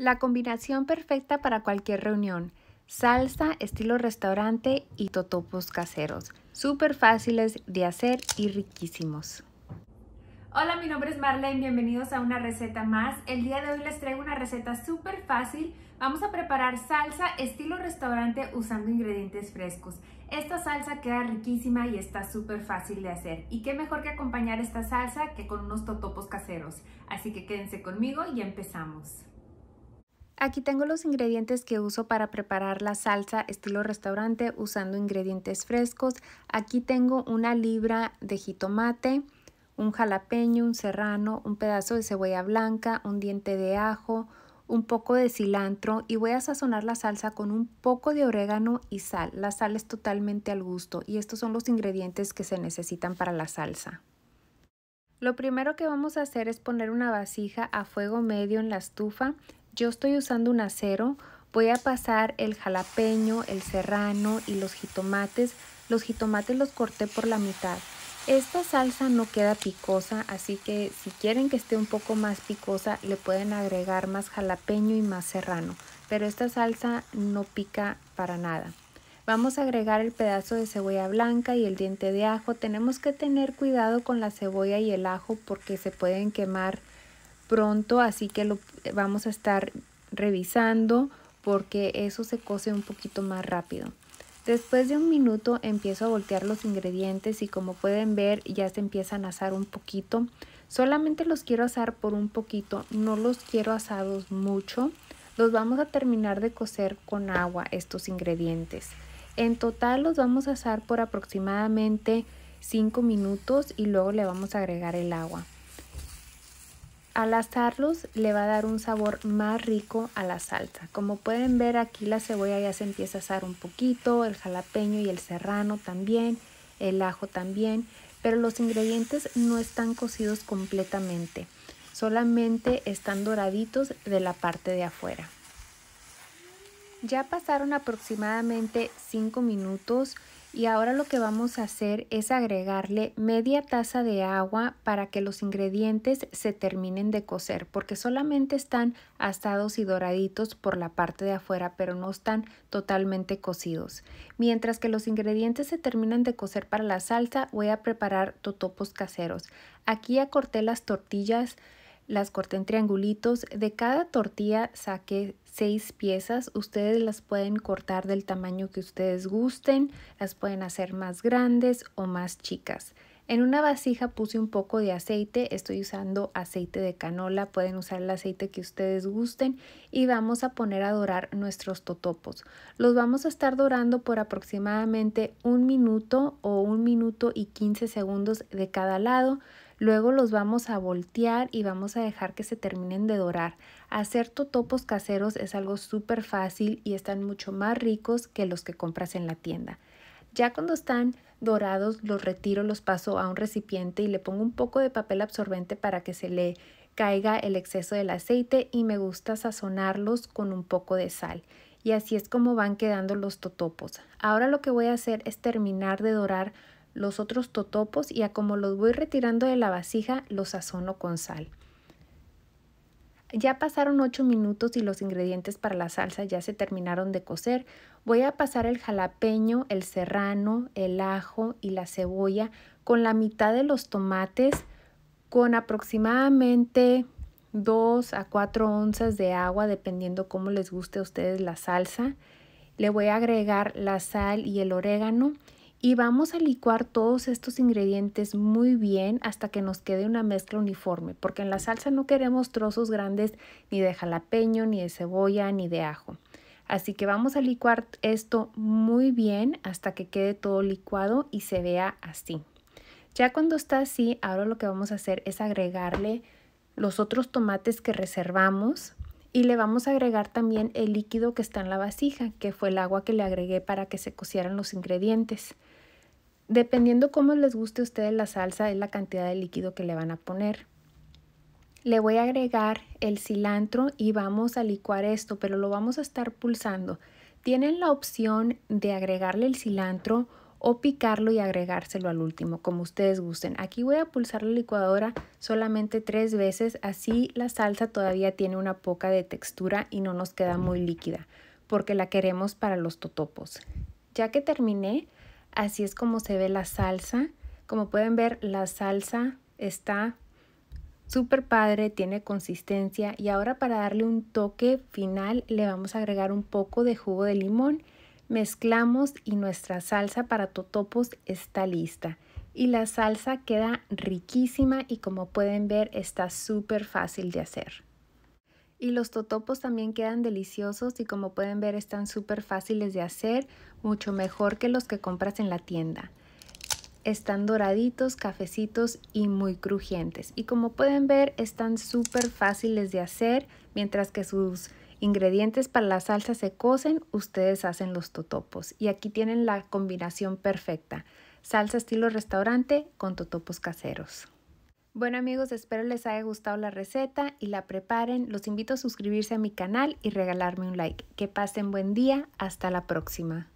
La combinación perfecta para cualquier reunión. Salsa estilo restaurante y totopos caseros. Súper fáciles de hacer y riquísimos. Hola, mi nombre es Marlene, bienvenidos a una receta más. El día de hoy les traigo una receta súper fácil. Vamos a preparar salsa estilo restaurante usando ingredientes frescos. Esta salsa queda riquísima y está súper fácil de hacer. Y qué mejor que acompañar esta salsa que con unos totopos caseros. Así que quédense conmigo y empezamos. Aquí tengo los ingredientes que uso para preparar la salsa estilo restaurante usando ingredientes frescos. Aquí tengo una libra de jitomate, un jalapeño, un serrano, un pedazo de cebolla blanca, un diente de ajo, un poco de cilantro y voy a sazonar la salsa con un poco de orégano y sal. La sal es totalmente al gusto y estos son los ingredientes que se necesitan para la salsa. Lo primero que vamos a hacer es poner una vasija a fuego medio en la estufa. Yo estoy usando un acero. Voy a pasar el jalapeño, el serrano y los jitomates. Los jitomates los corté por la mitad. Esta salsa no queda picosa, así que si quieren que esté un poco más picosa, le pueden agregar más jalapeño y más serrano. Pero esta salsa no pica para nada. Vamos a agregar el pedazo de cebolla blanca y el diente de ajo. Tenemos que tener cuidado con la cebolla y el ajo porque se pueden quemar pronto, así que lo vamos a estar revisando porque eso se cose un poquito más rápido. Después de un minuto empiezo a voltear los ingredientes y como pueden ver ya se empiezan a asar un poquito. Solamente los quiero asar por un poquito, no los quiero asados mucho. Los vamos a terminar de cocer con agua estos ingredientes. En total los vamos a asar por aproximadamente 5 minutos y luego le vamos a agregar el agua al asarlos le va a dar un sabor más rico a la salsa. Como pueden ver aquí la cebolla ya se empieza a asar un poquito, el jalapeño y el serrano también, el ajo también, pero los ingredientes no están cocidos completamente, solamente están doraditos de la parte de afuera. Ya pasaron aproximadamente 5 minutos y ahora lo que vamos a hacer es agregarle media taza de agua para que los ingredientes se terminen de cocer, porque solamente están asados y doraditos por la parte de afuera, pero no están totalmente cocidos. Mientras que los ingredientes se terminan de cocer para la salsa, voy a preparar totopos caseros. Aquí acorté las tortillas las corté en triangulitos. De cada tortilla saqué seis piezas. Ustedes las pueden cortar del tamaño que ustedes gusten. Las pueden hacer más grandes o más chicas. En una vasija puse un poco de aceite, estoy usando aceite de canola, pueden usar el aceite que ustedes gusten y vamos a poner a dorar nuestros totopos. Los vamos a estar dorando por aproximadamente un minuto o un minuto y 15 segundos de cada lado. Luego los vamos a voltear y vamos a dejar que se terminen de dorar. Hacer totopos caseros es algo súper fácil y están mucho más ricos que los que compras en la tienda. Ya cuando están dorados los retiro, los paso a un recipiente y le pongo un poco de papel absorbente para que se le caiga el exceso del aceite y me gusta sazonarlos con un poco de sal. Y así es como van quedando los totopos. Ahora lo que voy a hacer es terminar de dorar los otros totopos y a como los voy retirando de la vasija los sazono con sal. Ya pasaron 8 minutos y los ingredientes para la salsa ya se terminaron de cocer. Voy a pasar el jalapeño, el serrano, el ajo y la cebolla con la mitad de los tomates con aproximadamente 2 a 4 onzas de agua dependiendo cómo les guste a ustedes la salsa. Le voy a agregar la sal y el orégano y vamos a licuar todos estos ingredientes muy bien hasta que nos quede una mezcla uniforme, porque en la salsa no queremos trozos grandes ni de jalapeño, ni de cebolla, ni de ajo. Así que vamos a licuar esto muy bien hasta que quede todo licuado y se vea así. Ya cuando está así, ahora lo que vamos a hacer es agregarle los otros tomates que reservamos y le vamos a agregar también el líquido que está en la vasija, que fue el agua que le agregué para que se cocieran los ingredientes. Dependiendo cómo les guste a ustedes la salsa, es la cantidad de líquido que le van a poner. Le voy a agregar el cilantro y vamos a licuar esto, pero lo vamos a estar pulsando. Tienen la opción de agregarle el cilantro o picarlo y agregárselo al último, como ustedes gusten. Aquí voy a pulsar la licuadora solamente tres veces, así la salsa todavía tiene una poca de textura y no nos queda muy líquida, porque la queremos para los totopos. Ya que terminé, así es como se ve la salsa. Como pueden ver, la salsa está súper padre, tiene consistencia y ahora para darle un toque final le vamos a agregar un poco de jugo de limón Mezclamos y nuestra salsa para totopos está lista. Y la salsa queda riquísima y como pueden ver está súper fácil de hacer. Y los totopos también quedan deliciosos y como pueden ver están súper fáciles de hacer, mucho mejor que los que compras en la tienda. Están doraditos, cafecitos y muy crujientes. Y como pueden ver están súper fáciles de hacer, mientras que sus ingredientes para la salsa se cocen, ustedes hacen los totopos. Y aquí tienen la combinación perfecta. Salsa estilo restaurante con totopos caseros. Bueno amigos, espero les haya gustado la receta y la preparen. Los invito a suscribirse a mi canal y regalarme un like. Que pasen buen día. Hasta la próxima.